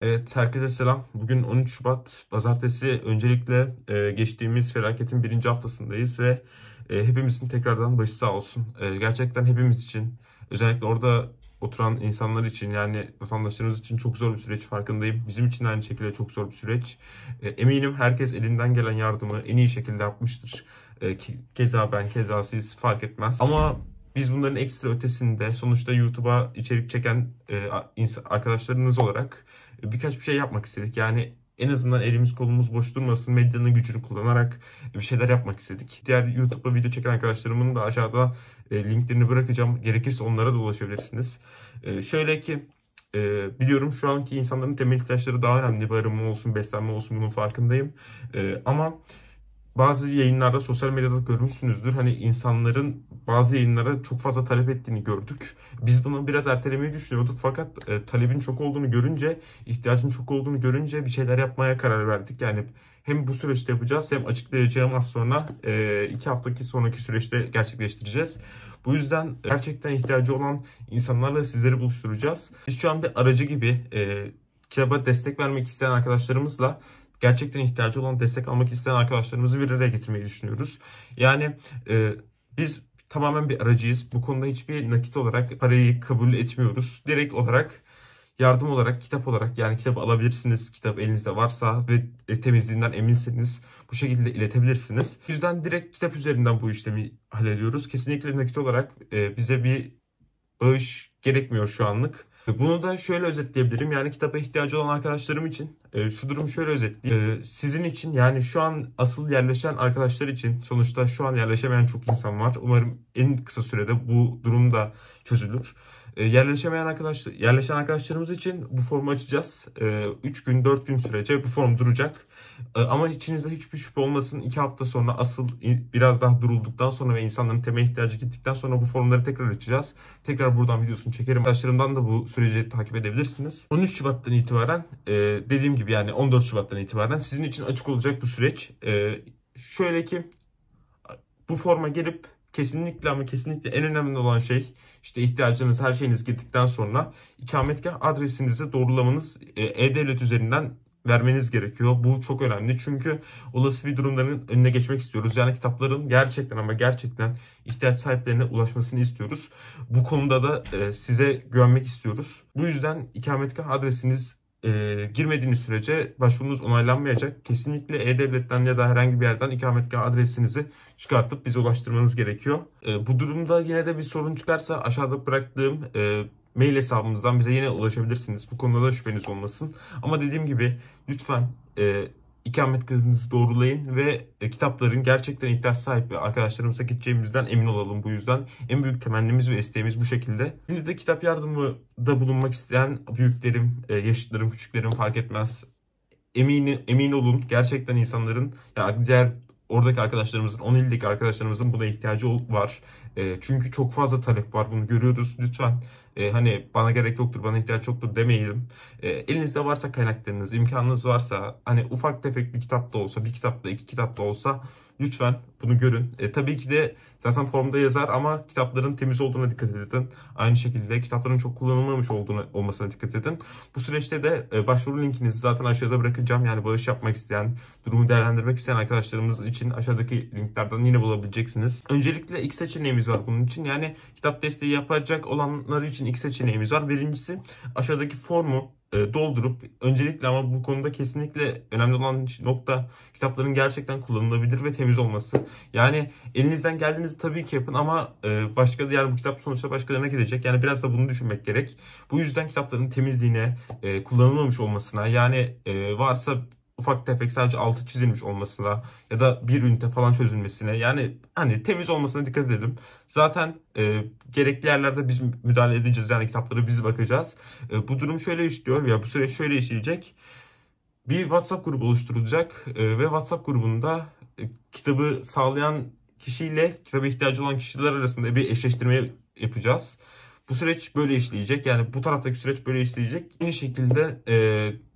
Evet, herkese selam. Bugün 13 Şubat Pazartesi. Öncelikle e, geçtiğimiz felaketin birinci haftasındayız ve e, hepimizin tekrardan başı sağ olsun. E, gerçekten hepimiz için, özellikle orada oturan insanlar için yani vatandaşlarımız için çok zor bir süreç farkındayım. Bizim için de aynı şekilde çok zor bir süreç. E, eminim herkes elinden gelen yardımı en iyi şekilde yapmıştır. E, ki, keza ben, keza siz fark etmez. Ama biz bunların ekstra ötesinde sonuçta YouTube'a içerik çeken e, arkadaşlarınız olarak e, birkaç bir şey yapmak istedik. Yani en azından elimiz kolumuz boş durmasın. Medyanın gücünü kullanarak bir şeyler yapmak istedik. Diğer YouTube'a video çeken arkadaşlarımın da aşağıda e, linklerini bırakacağım. Gerekirse onlara da ulaşabilirsiniz. E, şöyle ki biliyorum şu anki insanların temel ihtiyaçları daha önemli. Barınma olsun, beslenme olsun bunun farkındayım. ama bazı yayınlarda sosyal medyada görmüşsünüzdür. Hani insanların bazı yayınlara çok fazla talep ettiğini gördük. Biz bunu biraz ertelemeyi düşünüyorduk fakat e, talebin çok olduğunu görünce, ihtiyacın çok olduğunu görünce bir şeyler yapmaya karar verdik. Yani hem bu süreçte yapacağız hem açıklayacağım az sonra e, iki haftaki sonraki süreçte gerçekleştireceğiz. Bu yüzden gerçekten ihtiyacı olan insanlarla sizleri buluşturacağız. Biz şu an bir aracı gibi e, kitaba destek vermek isteyen arkadaşlarımızla gerçekten ihtiyacı olan destek almak isteyen arkadaşlarımızı bir araya getirmeyi düşünüyoruz. Yani e, biz tamamen bir aracıyız. Bu konuda hiçbir nakit olarak parayı kabul etmiyoruz. Direkt olarak yardım olarak kitap olarak yani kitap alabilirsiniz. Kitap elinizde varsa ve e, temizliğinden eminseniz bu şekilde iletebilirsiniz. O yüzden direkt kitap üzerinden bu işlemi hallediyoruz. Kesinlikle nakit olarak e, bize bir bağış gerekmiyor şu anlık. Bunu da şöyle özetleyebilirim. Yani kitaba ihtiyacı olan arkadaşlarım için e, şu durumu şöyle özetleyeyim. E, sizin için yani şu an asıl yerleşen arkadaşlar için sonuçta şu an yerleşemeyen çok insan var. Umarım en kısa sürede bu durum da çözülür. E, yerleşemeyen arkadaşlar, yerleşen arkadaşlarımız için bu formu açacağız. E, 3 gün 4 gün sürece bu form duracak. E, ama içinizde hiçbir şüphe olmasın. 2 hafta sonra asıl biraz daha durulduktan sonra ve insanların temel ihtiyacı gittikten sonra bu formları tekrar açacağız. Tekrar buradan videosunu çekerim. Arkadaşlarımdan da bu süreci takip edebilirsiniz. 13 Şubat'tan itibaren e, dediğim gibi gibi yani 14 Şubat'tan itibaren sizin için açık olacak bu süreç. Ee, şöyle ki bu forma gelip kesinlikle ama kesinlikle en önemli olan şey işte ihtiyacınız her şeyiniz gittikten sonra ikametgah adresinizi doğrulamanız e, e-devlet üzerinden vermeniz gerekiyor. Bu çok önemli çünkü olası bir durumların önüne geçmek istiyoruz. Yani kitapların gerçekten ama gerçekten ihtiyaç sahiplerine ulaşmasını istiyoruz. Bu konuda da e, size güvenmek istiyoruz. Bu yüzden ikametgah adresiniz e, girmediğiniz sürece başvurunuz onaylanmayacak. Kesinlikle E-Devlet'ten ya da herhangi bir yerden ikametgah adresinizi çıkartıp bize ulaştırmanız gerekiyor. E, bu durumda yine de bir sorun çıkarsa aşağıda bıraktığım e, mail hesabımızdan bize yine ulaşabilirsiniz. Bu konuda da şüpheniz olmasın. Ama dediğim gibi lütfen e, ikametgahınızı doğrulayın ve e, kitapların gerçekten ihtiyaç sahibi arkadaşlarımıza gideceğimizden emin olalım. Bu yüzden en büyük temennimiz ve isteğimiz bu şekilde. Şimdi de kitap yardımı da bulunmak isteyen büyüklerim, e, yaşıtlarım, küçüklerim fark etmez. Emin, emin olun gerçekten insanların yani diğer oradaki arkadaşlarımızın, 10 ildeki arkadaşlarımızın buna ihtiyacı var. E, çünkü çok fazla talep var bunu görüyoruz. Lütfen e, hani bana gerek yoktur, bana ihtiyaç yoktur demeyelim. E, elinizde varsa kaynaklarınız, imkanınız varsa hani ufak tefek bir kitap da olsa, bir kitap da iki kitap da olsa Lütfen bunu görün. E, tabii ki de zaten formda yazar ama kitapların temiz olduğuna dikkat edin. Aynı şekilde kitapların çok kullanılmamış olduğuna olmasına dikkat edin. Bu süreçte de e, başvuru linkinizi zaten aşağıda bırakacağım. Yani bağış yapmak isteyen, durumu değerlendirmek isteyen arkadaşlarımız için aşağıdaki linklerden yine bulabileceksiniz. Öncelikle iki seçeneğimiz var bunun için. Yani kitap desteği yapacak olanlar için iki seçeneğimiz var. Birincisi aşağıdaki formu e, doldurup öncelikle ama bu konuda kesinlikle önemli olan nokta kitapların gerçekten kullanılabilir ve temiz olması. Yani elinizden geldiğinizi tabii ki yapın ama e, başka yani bu kitap sonuçta başkalarına gidecek. Yani biraz da bunu düşünmek gerek. Bu yüzden kitapların temizliğine, e, kullanılmamış olmasına yani varsa ufak tefek sadece altı çizilmiş olmasına ya da bir ünite falan çözülmesine yani hani temiz olmasına dikkat edelim. Zaten e, gerekli yerlerde biz müdahale edeceğiz yani kitaplara biz bakacağız. E, bu durum şöyle işliyor ya bu süreç şöyle işleyecek. Bir WhatsApp grubu oluşturulacak e, ve WhatsApp grubunda e, kitabı sağlayan kişiyle kitaba ihtiyacı olan kişiler arasında bir eşleştirme yapacağız. Bu süreç böyle işleyecek. Yani bu taraftaki süreç böyle işleyecek. Aynı şekilde e,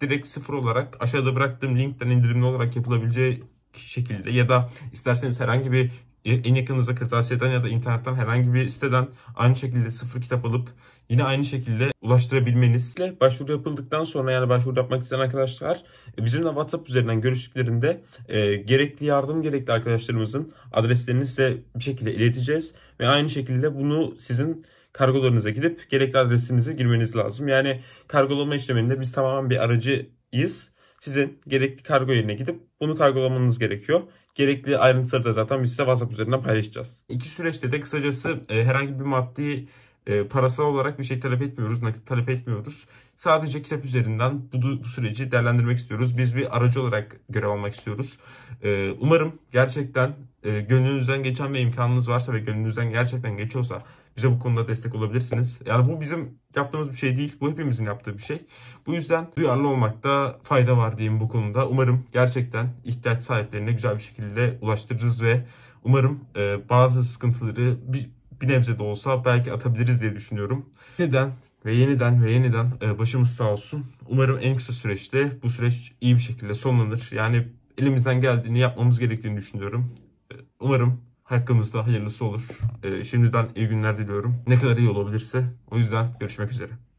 direkt sıfır olarak aşağıda bıraktığım linkten indirimli olarak yapılabileceği şekilde ya da isterseniz herhangi bir e, en yakınınızda kırtasiyeden ya da internetten herhangi bir siteden aynı şekilde sıfır kitap alıp yine aynı şekilde ulaştırabilmenizle başvuru yapıldıktan sonra yani başvuru yapmak isteyen arkadaşlar e, bizimle WhatsApp üzerinden görüştüklerinde e, gerekli yardım gerekli arkadaşlarımızın adreslerini size bir şekilde ileteceğiz ve aynı şekilde bunu sizin kargolarınıza gidip gerekli adresinize girmeniz lazım. Yani kargolama işleminde biz tamamen bir aracıyız. Sizin gerekli kargo yerine gidip bunu kargolamanız gerekiyor. Gerekli ayrıntıları da zaten biz size WhatsApp üzerinden paylaşacağız. İki süreçte de kısacası e, herhangi bir maddi e, parasal olarak bir şey talep etmiyoruz, nakit talep etmiyoruz. Sadece kitap üzerinden bu, bu süreci değerlendirmek istiyoruz. Biz bir aracı olarak görev almak istiyoruz. E, umarım gerçekten e, gönlünüzden geçen ve imkanınız varsa ve gönlünüzden gerçekten geçiyorsa bize bu konuda destek olabilirsiniz. Yani bu bizim yaptığımız bir şey değil. Bu hepimizin yaptığı bir şey. Bu yüzden duyarlı olmakta fayda var diyeyim bu konuda. Umarım gerçekten ihtiyaç sahiplerine güzel bir şekilde ulaştırırız ve umarım e, bazı sıkıntıları bir, bir nebze de olsa belki atabiliriz diye düşünüyorum. Neden? ve yeniden ve yeniden e, başımız sağ olsun. Umarım en kısa süreçte bu süreç iyi bir şekilde sonlanır. Yani elimizden geldiğini yapmamız gerektiğini düşünüyorum. E, umarım hakkımızda hayırlısı olur. Ee, şimdiden iyi günler diliyorum. Ne kadar iyi olabilirse. O yüzden görüşmek üzere.